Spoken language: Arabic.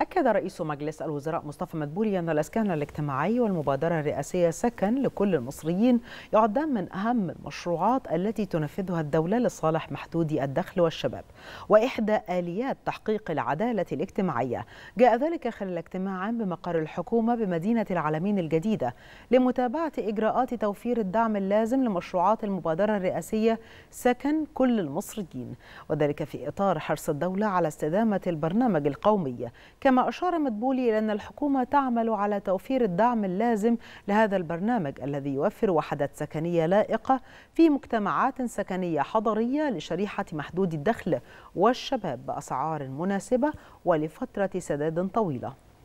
أكد رئيس مجلس الوزراء مصطفى مدبولي أن الإسكان الاجتماعي والمبادرة الرئاسية سكن لكل المصريين يعدان من أهم المشروعات التي تنفذها الدولة لصالح محدودي الدخل والشباب وإحدى آليات تحقيق العدالة الاجتماعية جاء ذلك خلال اجتماع بمقر الحكومة بمدينة العالمين الجديدة لمتابعة إجراءات توفير الدعم اللازم لمشروعات المبادرة الرئاسية سكن كل المصريين وذلك في إطار حرص الدولة على استدامة البرنامج القومي كما أشار مدبولي إلى أن الحكومة تعمل على توفير الدعم اللازم لهذا البرنامج الذي يوفر وحدات سكنية لائقة في مجتمعات سكنية حضرية لشريحة محدود الدخل والشباب بأسعار مناسبة ولفترة سداد طويلة